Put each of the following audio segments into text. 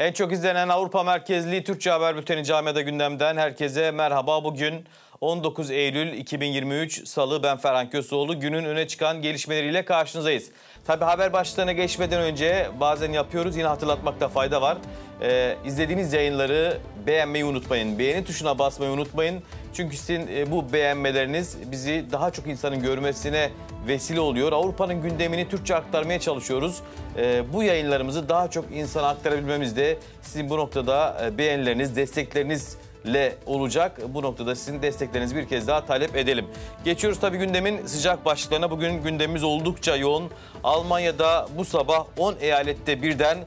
En çok izlenen Avrupa merkezli Türkçe haber bülteni camiada gündemden herkese merhaba. Bugün 19 Eylül 2023 Salı ben Ferhan Kösoğlu. Günün öne çıkan gelişmeleriyle karşınızdayız. Tabi haber başlığına geçmeden önce bazen yapıyoruz yine hatırlatmakta fayda var. Ee, izlediğiniz yayınları beğenmeyi unutmayın. Beğeni tuşuna basmayı unutmayın. Çünkü sizin e, bu beğenmeleriniz bizi daha çok insanın görmesine vesile oluyor. Avrupa'nın gündemini Türkçe aktarmaya çalışıyoruz. E, bu yayınlarımızı daha çok insana aktarabilmemiz de sizin bu noktada e, beğenileriniz, destekleriniz le olacak. Bu noktada sizin desteklerinizi bir kez daha talep edelim. Geçiyoruz tabii gündemin sıcak başlıklarına. Bugün gündemimiz oldukça yoğun. Almanya'da bu sabah 10 eyalette birden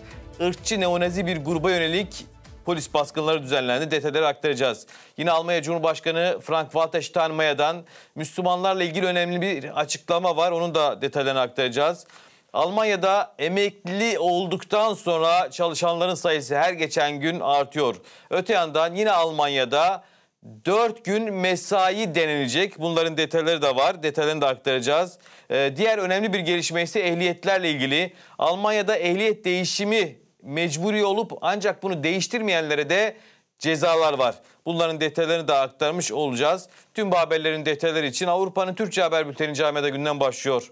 ırkçı neonazi bir gruba yönelik polis baskınları düzenlendi. Detayları aktaracağız. Yine Almanya Cumhurbaşkanı Frank-Walter Steinmeier'dan Müslümanlarla ilgili önemli bir açıklama var. Onun da detaylarını aktaracağız. Almanya'da emekli olduktan sonra çalışanların sayısı her geçen gün artıyor. Öte yandan yine Almanya'da 4 gün mesai denilecek. Bunların detayları da var. Detaylarını da aktaracağız. Ee, diğer önemli bir gelişme ise ehliyetlerle ilgili. Almanya'da ehliyet değişimi mecburi olup ancak bunu değiştirmeyenlere de cezalar var. Bunların detaylarını da aktarmış olacağız. Tüm haberlerin detayları için Avrupa'nın Türkçe Haber Bülteni Camiada günden başlıyor.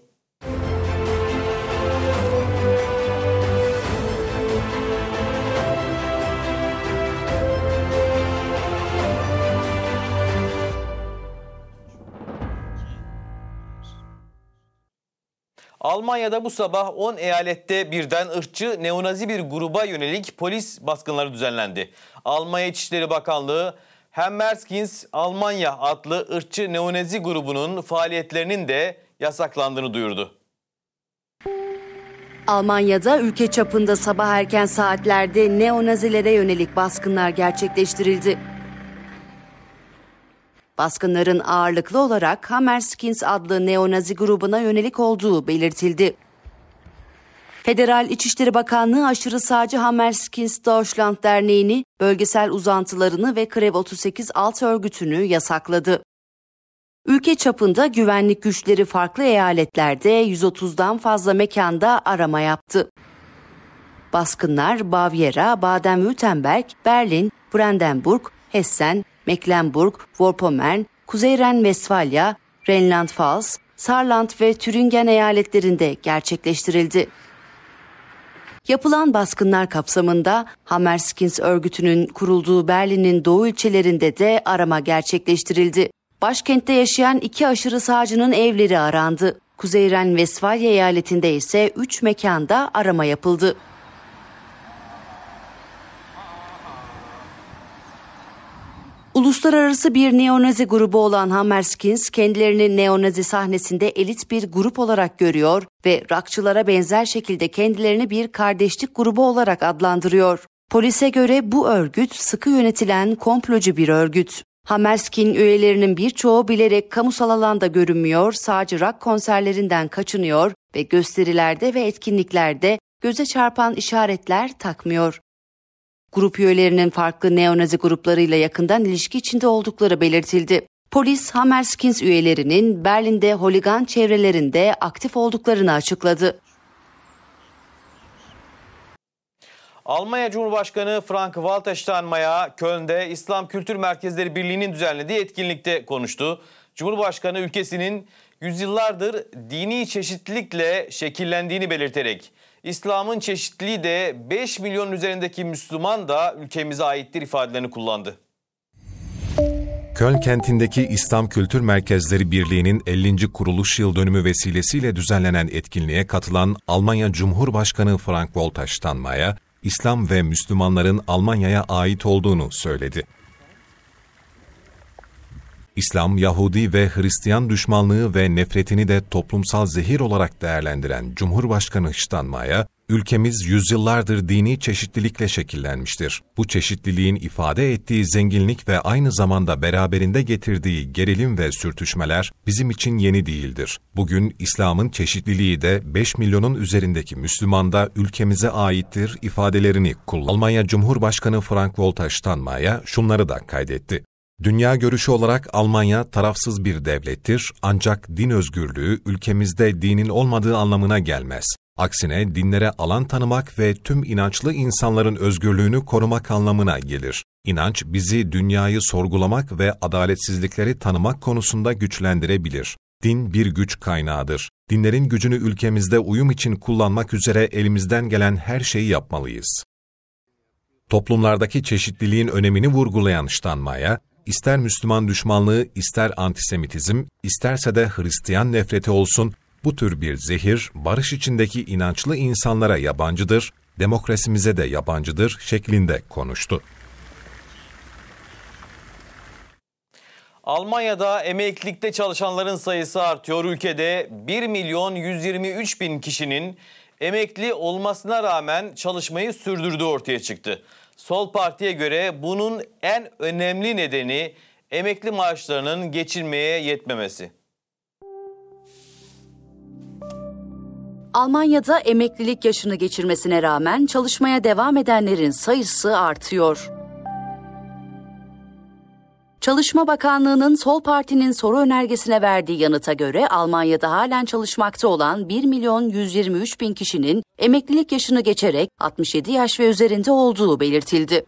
Almanya'da bu sabah 10 eyalette birden ırkçı neonazi bir gruba yönelik polis baskınları düzenlendi. Almanya İçişleri Bakanlığı Hemmerskins Almanya adlı ırkçı neonazi grubunun faaliyetlerinin de yasaklandığını duyurdu. Almanya'da ülke çapında sabah erken saatlerde neonazilere yönelik baskınlar gerçekleştirildi. Baskınların ağırlıklı olarak Hammerskins adlı neonazi grubuna yönelik olduğu belirtildi. Federal İçişleri Bakanlığı aşırı sağcı Hammerskins Deutschland Derneği'ni, bölgesel uzantılarını ve Krev 38 alt örgütünü yasakladı. Ülke çapında güvenlik güçleri farklı eyaletlerde 130'dan fazla mekanda arama yaptı. Baskınlar Bavyera, Baden-Württemberg, Berlin, Brandenburg, Hessen, Mecklenburg, Vorpommern, Kuzey Ren-Vesfalya, Rheinland-Pfalz, Saarland ve Türingen eyaletlerinde gerçekleştirildi. Yapılan baskınlar kapsamında Hammerskins örgütünün kurulduğu Berlin'in doğu ilçelerinde de arama gerçekleştirildi. Başkentte yaşayan iki aşırı sağcının evleri arandı. Kuzey Ren-Vesfalya eyaletinde ise üç mekanda arama yapıldı. Uluslararası bir neonazi grubu olan Hammerskins kendilerini neonazi sahnesinde elit bir grup olarak görüyor ve rakçılara benzer şekilde kendilerini bir kardeşlik grubu olarak adlandırıyor. Polise göre bu örgüt sıkı yönetilen komplocu bir örgüt. Hammerskin üyelerinin birçoğu bilerek kamusal alanda görünmüyor, sadece rock konserlerinden kaçınıyor ve gösterilerde ve etkinliklerde göze çarpan işaretler takmıyor. Grup üyelerinin farklı neonazi gruplarıyla yakından ilişki içinde oldukları belirtildi. Polis Hammerskins üyelerinin Berlin'de holigan çevrelerinde aktif olduklarını açıkladı. Almanya Cumhurbaşkanı Frank Walter Steinmeier Köln'de İslam Kültür Merkezleri Birliği'nin düzenlediği etkinlikte konuştu. Cumhurbaşkanı ülkesinin yüzyıllardır dini çeşitlilikle şekillendiğini belirterek İslam'ın çeşitliliği de 5 milyon üzerindeki Müslüman da ülkemize aittir ifadelerini kullandı. Köln kentindeki İslam Kültür Merkezleri Birliği'nin 50. kuruluş yıl dönümü vesilesiyle düzenlenen etkinliğe katılan Almanya Cumhurbaşkanı Frank Walter Steinmeier, İslam ve Müslümanların Almanya'ya ait olduğunu söyledi. İslam, Yahudi ve Hristiyan düşmanlığı ve nefretini de toplumsal zehir olarak değerlendiren Cumhurbaşkanı Steinmeier'a, ülkemiz yüzyıllardır dini çeşitlilikle şekillenmiştir. Bu çeşitliliğin ifade ettiği zenginlik ve aynı zamanda beraberinde getirdiği gerilim ve sürtüşmeler bizim için yeni değildir. Bugün İslam'ın çeşitliliği de 5 milyonun üzerindeki Müslümanda ülkemize aittir ifadelerini kullan. Almanya Cumhurbaşkanı Frank Walter Steinmeier şunları da kaydetti. Dünya görüşü olarak Almanya tarafsız bir devlettir ancak din özgürlüğü ülkemizde dinin olmadığı anlamına gelmez. Aksine dinlere alan tanımak ve tüm inançlı insanların özgürlüğünü korumak anlamına gelir. İnanç bizi dünyayı sorgulamak ve adaletsizlikleri tanımak konusunda güçlendirebilir. Din bir güç kaynağıdır. Dinlerin gücünü ülkemizde uyum için kullanmak üzere elimizden gelen her şeyi yapmalıyız. Toplumlardaki çeşitliliğin önemini vurgulayan Steinmeier, ister Müslüman düşmanlığı, ister antisemitizm, isterse de Hristiyan nefreti olsun, bu tür bir zehir barış içindeki inançlı insanlara yabancıdır, demokrasimize de yabancıdır şeklinde konuştu. Almanya'da emeklilikte çalışanların sayısı artıyor. Ülkede 1 milyon 123 bin kişinin emekli olmasına rağmen çalışmayı sürdürdüğü ortaya çıktı. Sol Parti'ye göre bunun en önemli nedeni emekli maaşlarının geçilmeye yetmemesi. Almanya'da emeklilik yaşını geçirmesine rağmen çalışmaya devam edenlerin sayısı artıyor. Çalışma Bakanlığı'nın Sol Parti'nin soru önergesine verdiği yanıta göre Almanya'da halen çalışmakta olan 1 milyon 123 bin kişinin emeklilik yaşını geçerek 67 yaş ve üzerinde olduğu belirtildi.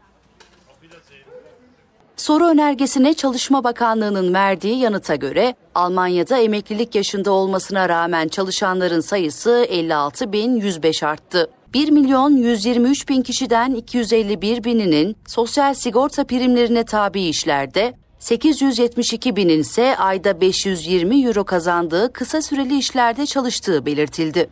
Soru önergesine Çalışma Bakanlığı'nın verdiği yanıta göre Almanya'da emeklilik yaşında olmasına rağmen çalışanların sayısı 56.105 arttı. 1 milyon 123 bin kişiden 251 bininin sosyal sigorta primlerine tabi işlerde, 872 binin ise ayda 520 euro kazandığı kısa süreli işlerde çalıştığı belirtildi.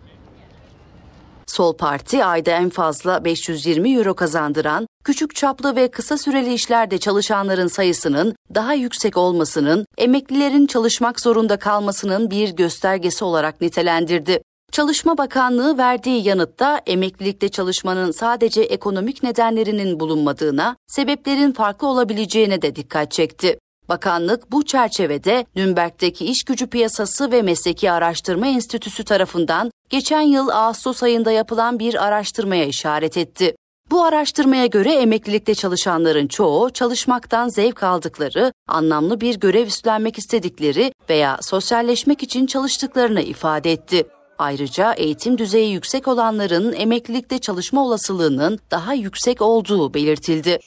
Sol Parti ayda en fazla 520 euro kazandıran küçük çaplı ve kısa süreli işlerde çalışanların sayısının daha yüksek olmasının emeklilerin çalışmak zorunda kalmasının bir göstergesi olarak nitelendirdi. Çalışma Bakanlığı verdiği yanıtta emeklilikte çalışmanın sadece ekonomik nedenlerinin bulunmadığına, sebeplerin farklı olabileceğine de dikkat çekti. Bakanlık bu çerçevede Nürnberg'deki İş Gücü Piyasası ve Mesleki Araştırma Enstitüsü tarafından geçen yıl Ağustos ayında yapılan bir araştırmaya işaret etti. Bu araştırmaya göre emeklilikte çalışanların çoğu çalışmaktan zevk aldıkları, anlamlı bir görev üstlenmek istedikleri veya sosyalleşmek için çalıştıklarını ifade etti. Ayrıca eğitim düzeyi yüksek olanların emeklilikte çalışma olasılığının daha yüksek olduğu belirtildi.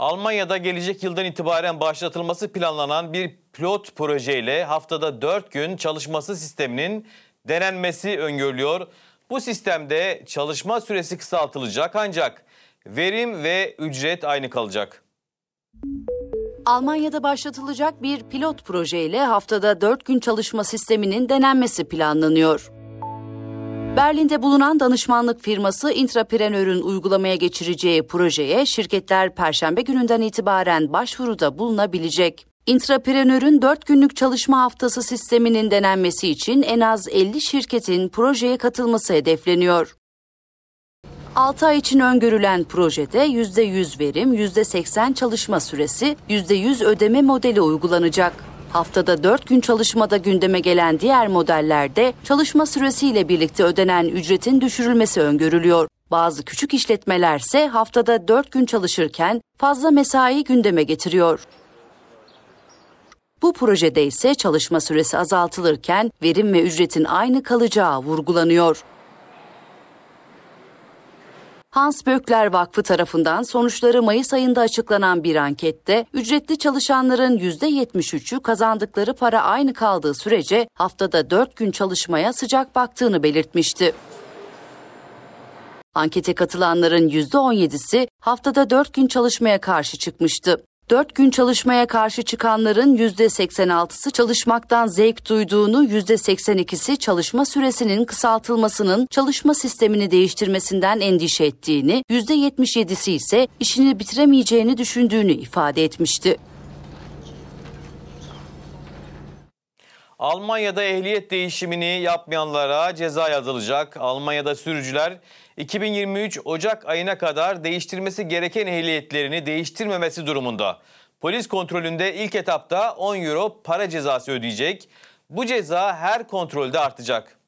Almanya'da gelecek yıldan itibaren başlatılması planlanan bir pilot projeyle haftada 4 gün çalışması sisteminin denenmesi öngörülüyor. Bu sistemde çalışma süresi kısaltılacak ancak verim ve ücret aynı kalacak. Almanya'da başlatılacak bir pilot projeyle haftada 4 gün çalışma sisteminin denenmesi planlanıyor. Berlin'de bulunan danışmanlık firması Intraprenör'ün uygulamaya geçireceği projeye şirketler perşembe gününden itibaren başvuruda bulunabilecek. Intraprenör'ün 4 günlük çalışma haftası sisteminin denenmesi için en az 50 şirketin projeye katılması hedefleniyor. 6 ay için öngörülen projede %100 verim, %80 çalışma süresi, %100 ödeme modeli uygulanacak. Haftada 4 gün çalışmada gündeme gelen diğer modellerde çalışma süresiyle birlikte ödenen ücretin düşürülmesi öngörülüyor. Bazı küçük işletmelerse haftada 4 gün çalışırken fazla mesai gündeme getiriyor. Bu projede ise çalışma süresi azaltılırken verim ve ücretin aynı kalacağı vurgulanıyor. Hans Böckler Vakfı tarafından sonuçları Mayıs ayında açıklanan bir ankette ücretli çalışanların %73'ü kazandıkları para aynı kaldığı sürece haftada 4 gün çalışmaya sıcak baktığını belirtmişti. Ankete katılanların %17'si haftada 4 gün çalışmaya karşı çıkmıştı. 4 gün çalışmaya karşı çıkanların %86'sı çalışmaktan zevk duyduğunu, %82'si çalışma süresinin kısaltılmasının çalışma sistemini değiştirmesinden endişe ettiğini, %77'si ise işini bitiremeyeceğini düşündüğünü ifade etmişti. Almanya'da ehliyet değişimini yapmayanlara ceza yazılacak. Almanya'da sürücüler 2023 Ocak ayına kadar değiştirmesi gereken ehliyetlerini değiştirmemesi durumunda. Polis kontrolünde ilk etapta 10 euro para cezası ödeyecek. Bu ceza her kontrolde artacak.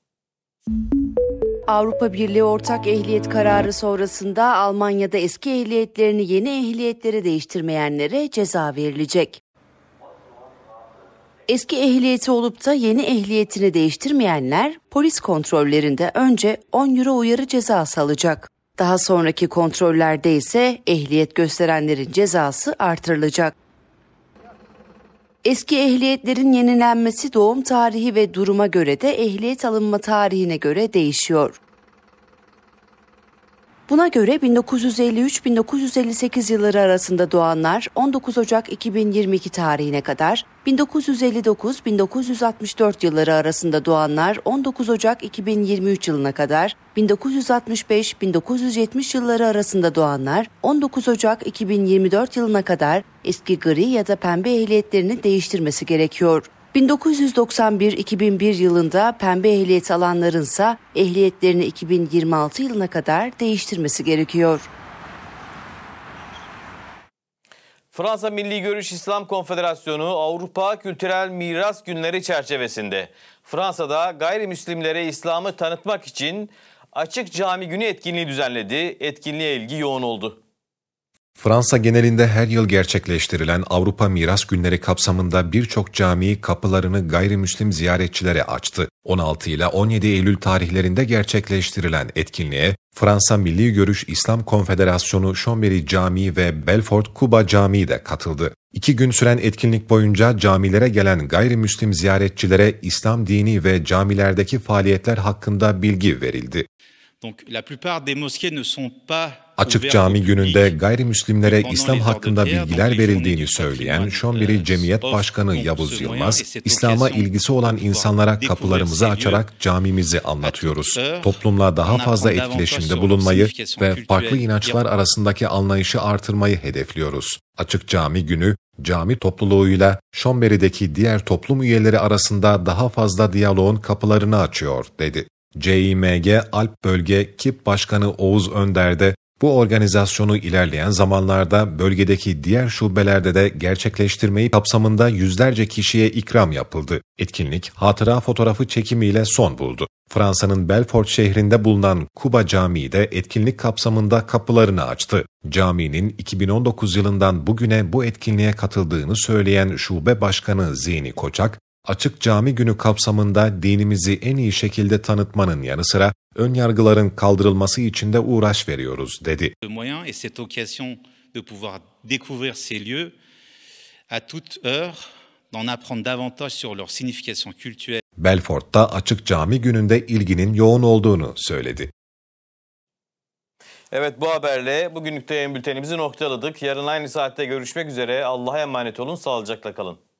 Avrupa Birliği ortak ehliyet kararı sonrasında Almanya'da eski ehliyetlerini yeni ehliyetlere değiştirmeyenlere ceza verilecek. Eski ehliyeti olup da yeni ehliyetini değiştirmeyenler polis kontrollerinde önce 10 euro uyarı cezası alacak. Daha sonraki kontrollerde ise ehliyet gösterenlerin cezası artırılacak. Eski ehliyetlerin yenilenmesi doğum tarihi ve duruma göre de ehliyet alınma tarihine göre değişiyor. Buna göre 1953-1958 yılları arasında doğanlar 19 Ocak 2022 tarihine kadar, 1959-1964 yılları arasında doğanlar 19 Ocak 2023 yılına kadar, 1965-1970 yılları arasında doğanlar 19 Ocak 2024 yılına kadar eski gri ya da pembe ehliyetlerini değiştirmesi gerekiyor. 1991-2001 yılında pembe ehliyet alanlarınsa ehliyetlerini 2026 yılına kadar değiştirmesi gerekiyor. Fransa Milli Görüş İslam Konfederasyonu Avrupa Kültürel Miras Günleri çerçevesinde Fransa'da gayrimüslimlere İslam'ı tanıtmak için Açık Cami Günü etkinliği düzenledi. Etkinliğe ilgi yoğun oldu. Fransa genelinde her yıl gerçekleştirilen Avrupa Miras Günleri kapsamında birçok cami kapılarını gayrimüslim ziyaretçilere açtı. 16 ile 17 Eylül tarihlerinde gerçekleştirilen etkinliğe Fransa Milli Görüş İslam Konfederasyonu Şomberi Camii ve Belfort Kuba Camii de katıldı. İki gün süren etkinlik boyunca camilere gelen gayrimüslim ziyaretçilere İslam dini ve camilerdeki faaliyetler hakkında bilgi verildi. Açık cami gününde gayrimüslimlere İslam hakkında bilgiler verildiğini söyleyen Şonberi Cemiyet Başkanı Yavuz Yılmaz, İslam'a ilgisi olan insanlara kapılarımızı açarak camimizi anlatıyoruz. Toplumla daha fazla etkileşimde bulunmayı ve farklı inançlar arasındaki anlayışı artırmayı hedefliyoruz. Açık Cami Günü, cami topluluğuyla Şonberi'deki diğer toplum üyeleri arasında daha fazla diyaloğun kapılarını açıyor, dedi. CIMG Alp Bölge KİP Başkanı Oğuz Önder de bu organizasyonu ilerleyen zamanlarda bölgedeki diğer şubelerde de gerçekleştirmeyi kapsamında yüzlerce kişiye ikram yapıldı. Etkinlik hatıra fotoğrafı çekimiyle son buldu. Fransa'nın Belfort şehrinde bulunan Kuba Camii de etkinlik kapsamında kapılarını açtı. Caminin 2019 yılından bugüne bu etkinliğe katıldığını söyleyen Şube Başkanı Zini Koçak, Açık Cami Günü kapsamında dinimizi en iyi şekilde tanıtmanın yanı sıra ön yargıların kaldırılması için de uğraş veriyoruz dedi. Moyen et cette occasion de Belfort'ta Açık Cami Günü'nde ilginin yoğun olduğunu söyledi. Evet bu haberle bugünlük de bültenimizi noktaladık. Yarın aynı saatte görüşmek üzere. Allah'a emanet olun, sağlıcakla kalın.